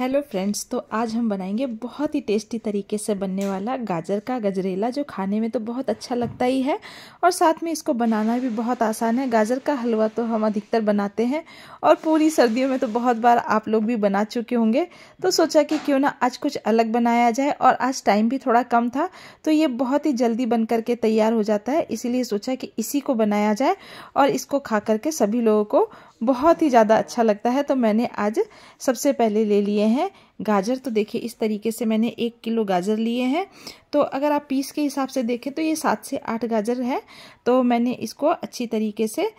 hello friends तो आज हम बनाएंगे बहुत ही टेस्टी तरीके से बनने वाला गाजर का गजरेला जो खाने में तो बहुत अच्छा लगता ही है और साथ में इसको बनाना भी बहुत आसान है गाजर का हलवा तो हम अधिकतर बनाते हैं और पूरी सर्दियों में तो बहुत बार आप लोग भी बना चुके होंगे तो सोचा कि क्यों ना आज कुछ अलग बनाया जाए और आज टाइम भी थोड़ा कम था तो ये बहुत ही जल्दी बन करके तैयार हो जाता है इसीलिए सोचा कि इसी को बनाया जाए और इसको खा करके सभी लोगों को बहुत ही ज़्यादा अच्छा लगता है तो मैंने आज सबसे पहले ले लिए हैं गाजर तो देखिए इस तरीके से मैंने एक किलो गाजर लिए हैं तो अगर आप पीस के हिसाब से देखें तो ये सात से आठ गाजर है तो मैंने इसको अच्छी तरीके से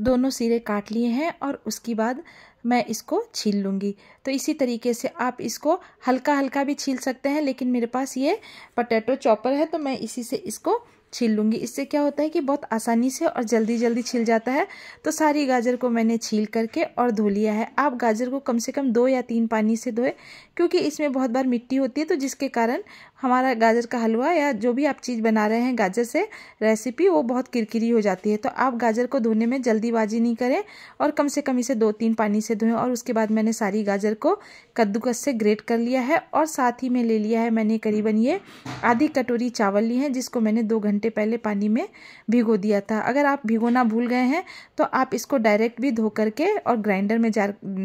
दोनों सिरे काट लिए हैं और उसके बाद मैं इसको छील लूँगी तो इसी तरीके से आप इसको हल्का हल्का भी छील सकते हैं लेकिन मेरे पास ये पटेटो चॉपर है तो मैं इसी से इसको छील लूँगी इससे क्या होता है कि बहुत आसानी से और जल्दी जल्दी छिल जाता है तो सारी गाजर को मैंने छील करके और धो लिया है आप गाजर को कम से कम दो या तीन पानी से धोए क्योंकि इसमें बहुत बार मिट्टी होती है तो जिसके कारण हमारा गाजर का हलवा या जो भी आप चीज़ बना रहे हैं गाजर से रेसिपी वो बहुत किरकिरी हो जाती है तो आप गाजर को धोने में जल्दीबाजी नहीं करें और कम से कम इसे दो तीन पानी से धोएं और उसके बाद मैंने सारी गाजर को कद्दूकस से ग्रेट कर लिया है और साथ ही में ले लिया है मैंने करीबन ये आधी कटोरी चावल ली है जिसको मैंने दो घंटे घंटे पहले पानी में भिगो दिया था अगर आप भिगोना भूल गए हैं तो आप इसको डायरेक्ट भी धो करके और ग्राइंडर में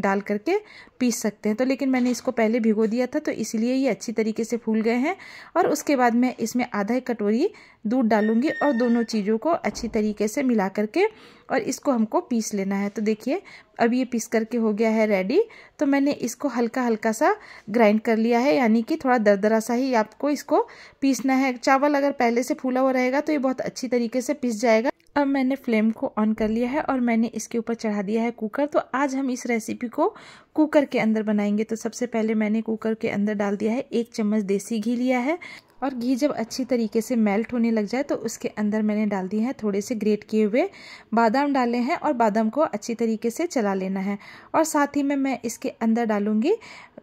डाल करके पीस सकते हैं तो लेकिन मैंने इसको पहले भिगो दिया था तो इसलिए ये अच्छी तरीके से फूल गए हैं और उसके बाद मैं इसमें आधा एक कटोरी दूध डालूंगी और दोनों चीज़ों को अच्छी तरीके से मिला करके और इसको हमको पीस लेना है तो देखिए अब ये पीस करके हो गया है रेडी तो मैंने इसको हल्का हल्का सा ग्राइंड कर लिया है यानी कि थोड़ा दरदरा सा ही आपको इसको पीसना है चावल अगर पहले से फूला हुआ रहेगा तो ये बहुत अच्छी तरीके से पीस जाएगा अब मैंने फ्लेम को ऑन कर लिया है और मैंने इसके ऊपर चढ़ा दिया है कुकर तो आज हम इस रेसिपी को कुकर के अंदर बनाएंगे तो सबसे पहले मैंने कुकर के अंदर डाल दिया है एक चम्मच देसी घी लिया है और घी जब अच्छी तरीके से मेल्ट होने लग जाए तो उसके अंदर मैंने डाल दिए हैं थोड़े से ग्रेट किए हुए बादाम डाले हैं और बादाम को अच्छी तरीके से चला लेना है और साथ ही में मैं इसके अंदर डालूँगी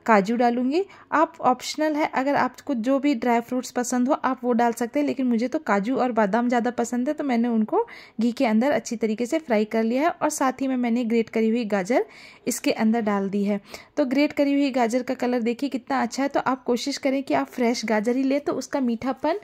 काजू डालूंगी आप ऑप्शनल है अगर आपको जो भी ड्राई फ्रूट्स पसंद हो आप वो डाल सकते हैं लेकिन मुझे तो काजू और बादाम ज़्यादा पसंद है तो मैंने उनको घी के अंदर अच्छी तरीके से फ्राई कर लिया है और साथ ही में मैंने ग्रेट करी हुई गाजर इसके अंदर डाल दी है तो ग्रेट करी हुई गाजर का कलर देखिए कितना अच्छा है तो आप कोशिश करें कि आप फ्रेश गाजर ही लें तो उसका मीठापन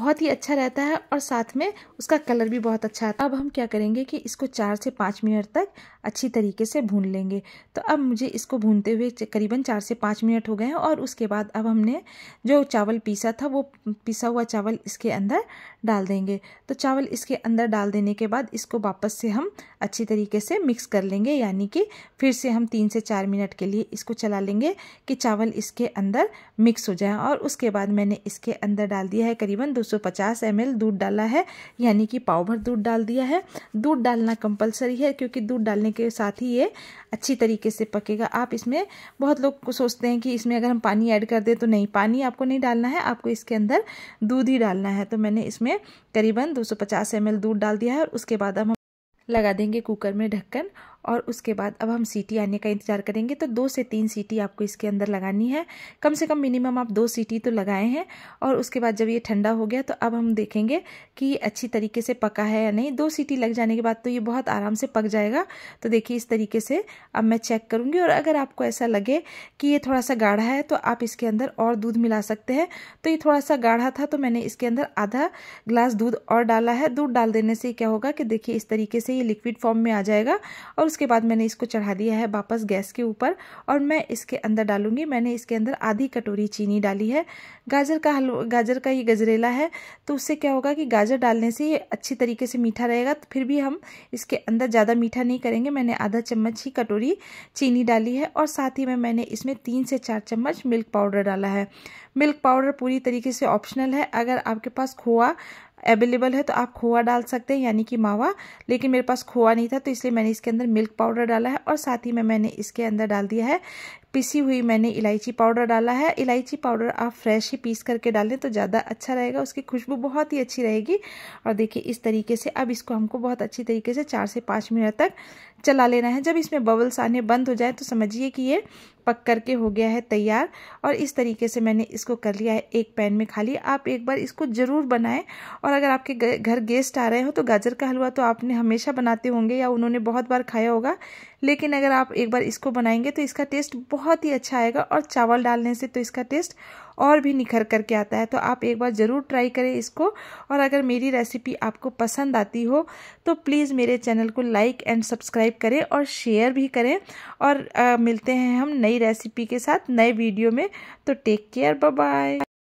बहुत ही अच्छा रहता है और साथ में उसका कलर भी बहुत अच्छा है अब हम क्या करेंगे कि इसको चार से पाँच मिनट तक अच्छी तरीके से भून लेंगे तो अब मुझे इसको भूनते हुए करीबन चार से पाँच मिनट हो गए हैं और उसके बाद अब हमने जो चावल पीसा था वो पिसा हुआ चावल इसके अंदर डाल देंगे तो चावल इसके अंदर डाल देने के बाद इसको वापस से हम अच्छी तरीके से मिक्स कर लेंगे यानी कि फिर से हम तीन से चार मिनट के लिए इसको चला लेंगे कि चावल इसके अंदर मिक्स हो जाए और उसके बाद मैंने इसके अंदर डाल दिया है करीबन 250 एल दूध डाला है यानी कि पाव भर दूध डाल दिया है दूध डालना कंपलसरी है क्योंकि दूध डालने के साथ ही ये अच्छी तरीके से पकेगा आप इसमें बहुत लोग सोचते हैं कि इसमें अगर हम पानी ऐड कर दें तो नहीं पानी आपको नहीं डालना है आपको इसके अंदर दूध ही डालना है तो मैंने इसमें करीबन 250 सौ दूध डाल दिया है और उसके बाद अब हम लगा देंगे कुकर में ढक्कन और उसके बाद अब हम सीटी आने का इंतज़ार करेंगे तो दो से तीन सीटी आपको इसके अंदर लगानी है कम से कम मिनिमम आप दो सीटी तो लगाए हैं और उसके बाद जब ये ठंडा हो गया तो अब हम देखेंगे कि अच्छी तरीके से पका है या नहीं दो सीटी लग जाने के बाद तो ये बहुत आराम से पक जाएगा तो देखिए इस तरीके से अब मैं चेक करूँगी और अगर आपको ऐसा लगे कि ये थोड़ा सा गाढ़ा है तो आप इसके अंदर और दूध मिला सकते हैं तो ये थोड़ा सा गाढ़ा था तो मैंने इसके अंदर आधा ग्लास दूध और डाला है दूध डाल देने से क्या होगा कि देखिए इस तरीके से ये लिक्विड फॉर्म में आ जाएगा और उसके बाद मैंने इसको चढ़ा दिया है वापस गैस के ऊपर और मैं इसके अंदर डालूंगी मैंने इसके अंदर आधी कटोरी चीनी डाली है गाजर का हलवा गाजर का ये गजरेला है तो उससे क्या होगा कि गाजर डालने से ये अच्छी तरीके से मीठा रहेगा तो फिर भी हम इसके अंदर ज़्यादा मीठा नहीं करेंगे मैंने आधा चम्मच ही कटोरी चीनी डाली है और साथ ही में मैंने इसमें तीन से चार चम्मच मिल्क पाउडर डाला है मिल्क पाउडर पूरी तरीके से ऑप्शनल है अगर आपके पास खोआ अवेलेबल है तो आप खोआ डाल सकते हैं यानी कि मावा लेकिन मेरे पास खोआ नहीं था तो इसलिए मैंने इसके अंदर मिल्क पाउडर डाला है और साथ ही में मैंने इसके अंदर डाल दिया है पिसी हुई मैंने इलायची पाउडर डाला है इलायची पाउडर आप फ्रेश ही पीस करके डालें तो ज़्यादा अच्छा रहेगा उसकी खुशबू बहुत ही अच्छी रहेगी और देखिए इस तरीके से अब इसको हमको बहुत अच्छी तरीके से चार से पाँच मिनट तक चला लेना है जब इसमें बबल्स आने बंद हो जाए तो समझिए कि ये पक करके हो गया है तैयार और इस तरीके से मैंने इसको कर लिया है एक पैन में खाली आप एक बार इसको ज़रूर बनाएं और अगर आपके घर गेस्ट आ रहे हो तो गाजर का हलवा तो आपने हमेशा बनाते होंगे या उन्होंने बहुत बार खाया होगा लेकिन अगर आप एक बार इसको बनाएंगे तो इसका टेस्ट बहुत ही अच्छा आएगा और चावल डालने से तो इसका टेस्ट और भी निखर करके आता है तो आप एक बार ज़रूर ट्राई करें इसको और अगर मेरी रेसिपी आपको पसंद आती हो तो प्लीज़ मेरे चैनल को लाइक एंड सब्सक्राइब करें और शेयर भी करें और आ, मिलते हैं हम नई रेसिपी के साथ नए वीडियो में तो टेक केयर बाय